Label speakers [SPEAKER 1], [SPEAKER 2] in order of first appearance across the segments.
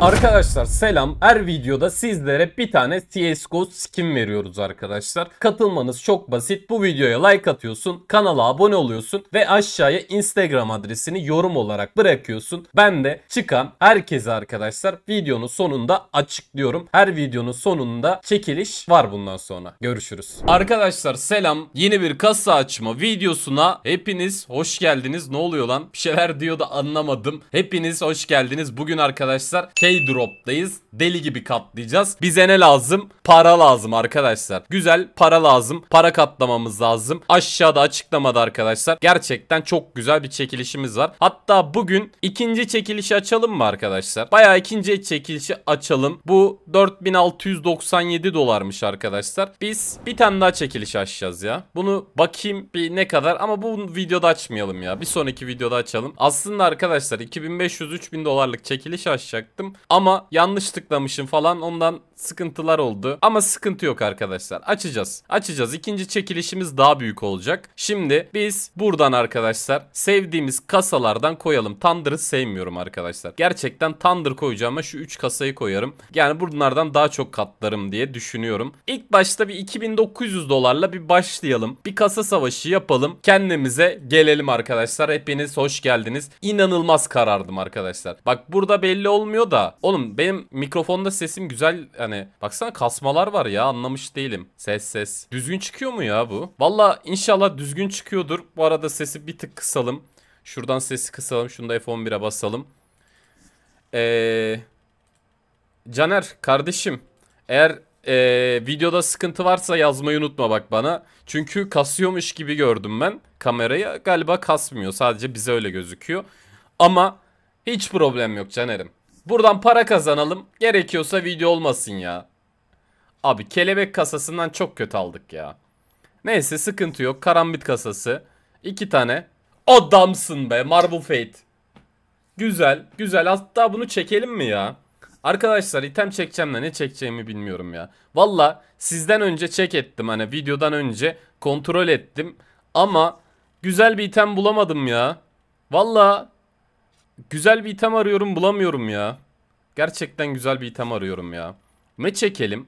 [SPEAKER 1] Arkadaşlar selam. Her videoda sizlere bir tane CSGO skin veriyoruz arkadaşlar. Katılmanız çok basit. Bu videoya like atıyorsun, kanala abone oluyorsun ve aşağıya Instagram adresini yorum olarak bırakıyorsun. Ben de çıkan herkese arkadaşlar videonun sonunda açıklıyorum. Her videonun sonunda çekiliş var bundan sonra. Görüşürüz. Arkadaşlar selam. Yeni bir kasa açma videosuna hepiniz hoş geldiniz. Ne oluyor lan? Bir şeyler diyor da anlamadım. Hepiniz hoş geldiniz. Bugün arkadaşlar şey droptayız. Deli gibi katlayacağız. Bize ne lazım? Para lazım arkadaşlar. Güzel para lazım. Para katlamamız lazım. Aşağıda açıklamada arkadaşlar. Gerçekten çok güzel bir çekilişimiz var. Hatta bugün ikinci çekilişi açalım mı arkadaşlar? Baya ikinci çekilişi açalım. Bu 4697 dolarmış arkadaşlar. Biz bir tane daha çekiliş açacağız ya. Bunu bakayım bir ne kadar ama bu videoda açmayalım ya. Bir sonraki videoda açalım. Aslında arkadaşlar 2500-3000 dolarlık çekiliş açacaktım. Ama yanlış tıklamışım falan ondan sıkıntılar oldu. Ama sıkıntı yok arkadaşlar. Açacağız. Açacağız. İkinci çekilişimiz daha büyük olacak. Şimdi biz buradan arkadaşlar sevdiğimiz kasalardan koyalım. Thunder'ı sevmiyorum arkadaşlar. Gerçekten Thunder koyacağıma şu 3 kasayı koyarım. Yani bunlardan daha çok katlarım diye düşünüyorum. İlk başta bir 2900 dolarla bir başlayalım. Bir kasa savaşı yapalım. Kendimize gelelim arkadaşlar. Hepiniz hoş geldiniz. İnanılmaz karardım arkadaşlar. Bak burada belli olmuyor da. Oğlum benim mikrofonda sesim güzel e, Hani baksana kasmalar var ya anlamış değilim. Ses ses. Düzgün çıkıyor mu ya bu? Valla inşallah düzgün çıkıyordur. Bu arada sesi bir tık kısalım. Şuradan sesi kısalım. Şunu da F11'e basalım. Eee... Caner kardeşim eğer e, videoda sıkıntı varsa yazmayı unutma bak bana. Çünkü kasıyormuş gibi gördüm ben kamerayı. Galiba kasmıyor sadece bize öyle gözüküyor. Ama hiç problem yok Caner'im. Buradan para kazanalım. Gerekiyorsa video olmasın ya. Abi kelebek kasasından çok kötü aldık ya. Neyse sıkıntı yok. Karambit kasası. iki tane. Adamsın be Marble Fate. Güzel güzel hatta bunu çekelim mi ya? Arkadaşlar item çekeceğim de ne çekeceğimi bilmiyorum ya. Valla sizden önce çek ettim hani videodan önce kontrol ettim. Ama güzel bir item bulamadım ya. Valla Güzel bir item arıyorum bulamıyorum ya. Gerçekten güzel bir item arıyorum ya. Ne çekelim?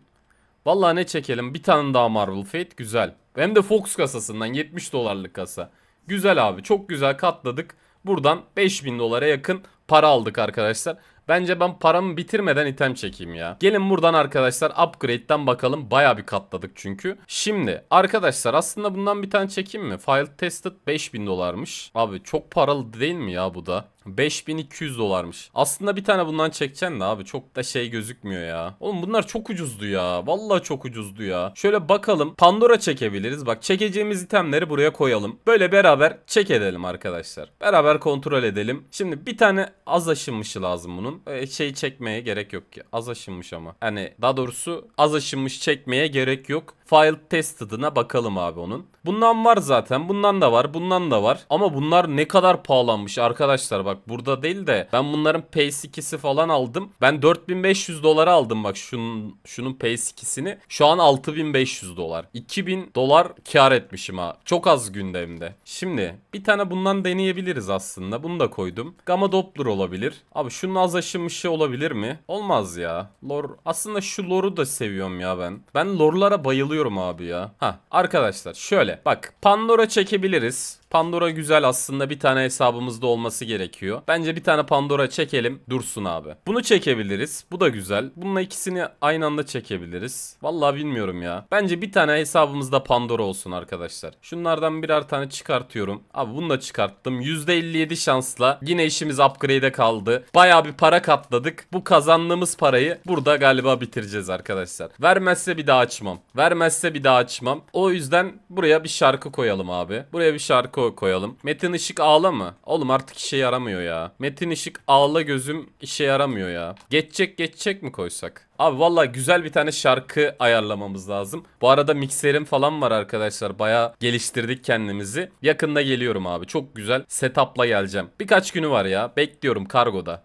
[SPEAKER 1] Vallahi ne çekelim? Bir tane daha Marvel Fate güzel. Hem de Fox kasasından 70 dolarlık kasa. Güzel abi çok güzel katladık. Buradan 5000 dolara yakın para aldık arkadaşlar. Bence ben paramı bitirmeden item çekeyim ya. Gelin buradan arkadaşlar upgrade'den bakalım. Baya bir katladık çünkü. Şimdi arkadaşlar aslında bundan bir tane çekeyim mi? File tested 5000 dolarmış. Abi çok paralı değil mi ya bu da? 5200 dolarmış. Aslında bir tane bundan çekeceksin de abi çok da şey gözükmüyor ya. Oğlum bunlar çok ucuzdu ya. Vallahi çok ucuzdu ya. Şöyle bakalım Pandora çekebiliriz. Bak çekeceğimiz itemleri buraya koyalım. Böyle beraber çek edelim arkadaşlar. Beraber kontrol edelim. Şimdi bir tane az aşınmışı lazım bunun. Ee, şey çekmeye gerek yok ki. Az aşınmış ama. Hani daha doğrusu az aşınmış çekmeye gerek yok. File tested'ına bakalım abi onun. Bundan var zaten. Bundan da var. Bundan da var. Ama bunlar ne kadar pahalanmış arkadaşlar. Bak burada değil de ben bunların Pace 2'si falan aldım. Ben 4500 dolara aldım bak şunun şunun Pace 2'sini. Şu an 6500 dolar. 2000 dolar kar etmişim ha. Çok az gündemde. Şimdi bir tane bundan deneyebiliriz aslında. Bunu da koydum. Gamma Doppler olabilir. Abi şunun az aşımışı olabilir mi? Olmaz ya. Lor aslında şu loru da seviyorum ya ben. Ben lorlara bayılıyorum buluyorum abi ya. Ha arkadaşlar şöyle bak Pandora çekebiliriz. Pandora güzel aslında bir tane hesabımızda olması gerekiyor. Bence bir tane Pandora çekelim dursun abi. Bunu çekebiliriz. Bu da güzel. Bununla ikisini aynı anda çekebiliriz. Vallahi bilmiyorum ya. Bence bir tane hesabımızda Pandora olsun arkadaşlar. Şunlardan birer tane çıkartıyorum. Abi bunu da çıkarttım. %57 şansla yine işimiz upgrade'e kaldı. Baya bir para katladık. Bu kazandığımız parayı burada galiba bitireceğiz arkadaşlar. Vermezse bir daha açmam. Vermezse. Beğenmezse bir daha açmam. O yüzden buraya bir şarkı koyalım abi. Buraya bir şarkı koyalım. Metin Işık ağla mı? Oğlum artık işe yaramıyor ya. Metin Işık ağla gözüm işe yaramıyor ya. Geçecek geçecek mi koysak? Abi valla güzel bir tane şarkı ayarlamamız lazım. Bu arada mikserim falan var arkadaşlar. Baya geliştirdik kendimizi. Yakında geliyorum abi. Çok güzel setupla geleceğim. Birkaç günü var ya. Bekliyorum kargoda.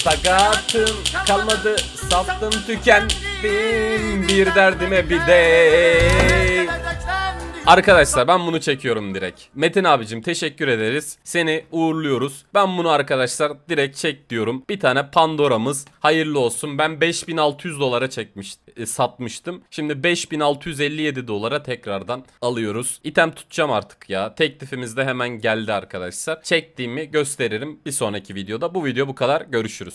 [SPEAKER 1] Sakatım kalmadı Saptım tükendim bir derdime bir de Arkadaşlar ben bunu çekiyorum direkt. Metin abicim teşekkür ederiz. Seni uğurluyoruz. Ben bunu arkadaşlar direkt çek diyorum. Bir tane Pandora'mız hayırlı olsun. Ben 5600 dolara çekmiş e, satmıştım. Şimdi 5657 dolara tekrardan alıyoruz. İtem tutacağım artık ya. Teklifimiz de hemen geldi arkadaşlar. Çektiğimi gösteririm bir sonraki videoda. Bu video bu kadar. Görüşürüz.